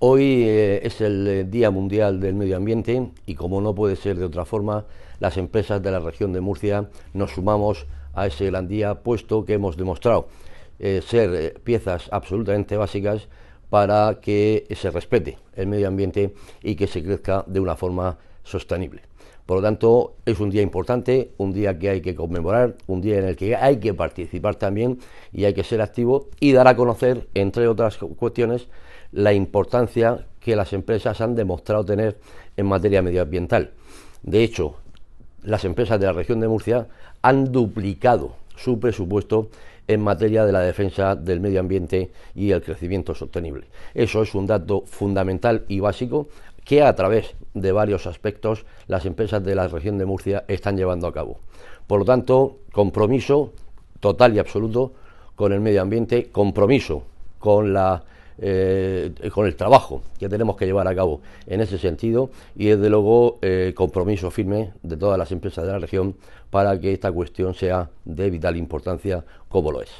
Hoy eh, es el eh, Día Mundial del Medio Ambiente y como no puede ser de otra forma, las empresas de la región de Murcia nos sumamos a ese gran día, puesto que hemos demostrado eh, ser piezas absolutamente básicas para que se respete el medio ambiente y que se crezca de una forma sostenible. Por lo tanto, es un día importante, un día que hay que conmemorar, un día en el que hay que participar también y hay que ser activo y dar a conocer, entre otras cuestiones, la importancia que las empresas han demostrado tener en materia medioambiental. De hecho, las empresas de la región de Murcia han duplicado su presupuesto en materia de la defensa del medio ambiente y el crecimiento sostenible. Eso es un dato fundamental y básico que a través de varios aspectos las empresas de la región de Murcia están llevando a cabo. Por lo tanto, compromiso total y absoluto con el medio ambiente, compromiso con eh, el trabajo que tenemos que llevar a cabo en ese sentido y desde luego eh, compromiso firme de todas las empresas de la región para que esta cuestión sea de vital importancia como lo es.